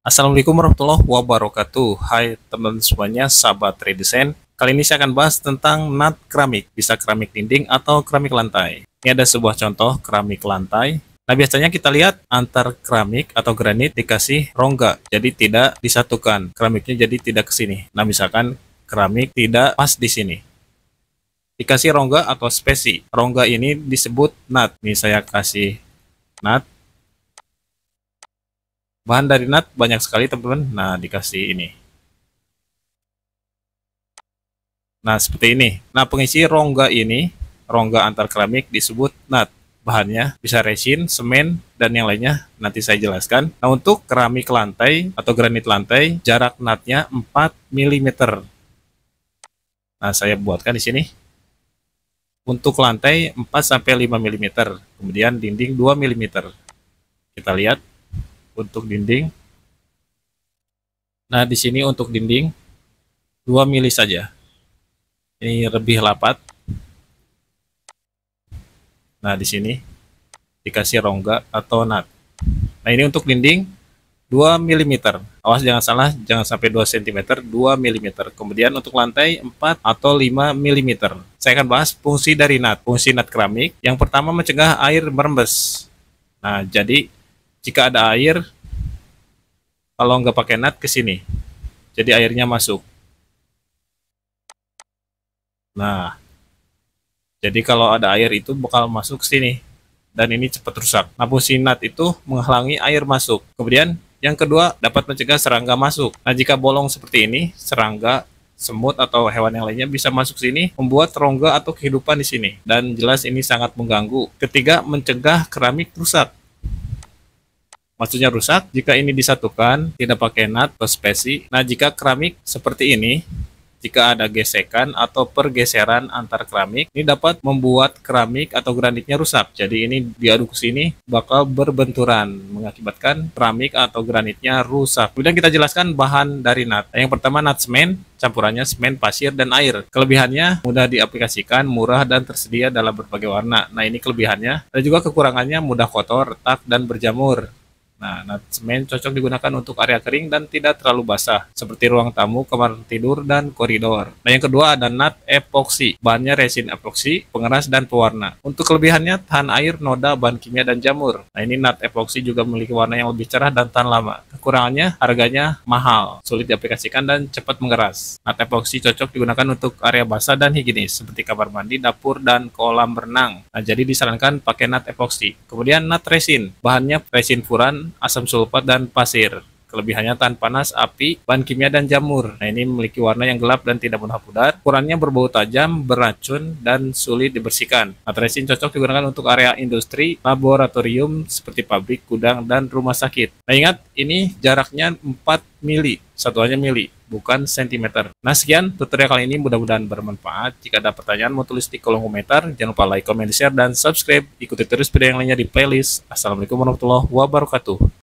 Assalamualaikum warahmatullahi wabarakatuh Hai teman semuanya, sahabat redesign Kali ini saya akan bahas tentang nat keramik Bisa keramik dinding atau keramik lantai Ini ada sebuah contoh keramik lantai Nah biasanya kita lihat antar keramik atau granit dikasih rongga Jadi tidak disatukan, keramiknya jadi tidak ke sini Nah misalkan keramik tidak pas di sini Dikasih rongga atau spesi Rongga ini disebut nat. Nih saya kasih nat. Bahan dari nut banyak sekali teman-teman. Nah, dikasih ini. Nah, seperti ini. Nah, pengisi rongga ini, rongga antar keramik disebut nut. Bahannya bisa resin, semen, dan yang lainnya nanti saya jelaskan. Nah, untuk keramik lantai atau granit lantai, jarak nutnya 4 mm. Nah, saya buatkan di sini. Untuk lantai 4-5 mm, kemudian dinding 2 mm. Kita lihat untuk dinding. Nah, di sini untuk dinding 2 mili saja. Ini lebih lapat. Nah, di sini dikasih rongga atau nut. Nah, ini untuk dinding 2 mm. Awas jangan salah, jangan sampai 2 cm, 2 mm. Kemudian untuk lantai 4 atau 5 mm. Saya akan bahas fungsi dari nut. Fungsi nut keramik, yang pertama mencegah air merembes. Nah, jadi jika ada air, kalau nggak pakai nat ke sini. Jadi airnya masuk. Nah, jadi kalau ada air itu bakal masuk sini. Dan ini cepat rusak. Nabusi nat itu menghalangi air masuk. Kemudian yang kedua, dapat mencegah serangga masuk. Nah, jika bolong seperti ini, serangga semut atau hewan yang lainnya bisa masuk sini, membuat rongga atau kehidupan di sini. Dan jelas ini sangat mengganggu. Ketiga, mencegah keramik rusak maksudnya rusak. Jika ini disatukan, tidak pakai nut atau spesi. Nah, jika keramik seperti ini, jika ada gesekan atau pergeseran antar keramik, ini dapat membuat keramik atau granitnya rusak. Jadi ini diaduk ke sini bakal berbenturan, mengakibatkan keramik atau granitnya rusak. Kemudian kita jelaskan bahan dari nut. Yang pertama nut semen, campurannya semen, pasir, dan air. Kelebihannya mudah diaplikasikan, murah, dan tersedia dalam berbagai warna. Nah ini kelebihannya. Dan juga kekurangannya mudah kotor, retak, dan berjamur. Nah, nat semen cocok digunakan untuk area kering dan tidak terlalu basah, seperti ruang tamu, kamar tidur, dan koridor. Nah, yang kedua ada nat epoxy. Bahannya resin epoxy, pengeras, dan pewarna. Untuk kelebihannya, tahan air, noda, bahan kimia, dan jamur. Nah, ini nat epoxy juga memiliki warna yang lebih cerah dan tahan lama. Kekurangannya, harganya mahal, sulit diaplikasikan, dan cepat mengeras. Nat epoxy cocok digunakan untuk area basah dan higienis, seperti kamar mandi, dapur, dan kolam renang. Nah, jadi disarankan pakai nat epoxy. Kemudian nat resin. Bahannya resin furan, asam sulfat, dan pasir. Kelebihannya tahan panas, api, bahan kimia, dan jamur. Nah, ini memiliki warna yang gelap dan tidak mudah pudar. Ukurannya berbau tajam, beracun, dan sulit dibersihkan. Atresin cocok digunakan untuk area industri, laboratorium, seperti pabrik, gudang, dan rumah sakit. Nah, ingat, ini jaraknya 4 mili, satuannya mili bukan sentimeter. Nah sekian tutorial kali ini mudah-mudahan bermanfaat. Jika ada pertanyaan mau tulis di kolom komentar, jangan lupa like, comment, share, dan subscribe. Ikuti terus video yang lainnya di playlist. Assalamualaikum warahmatullahi wabarakatuh.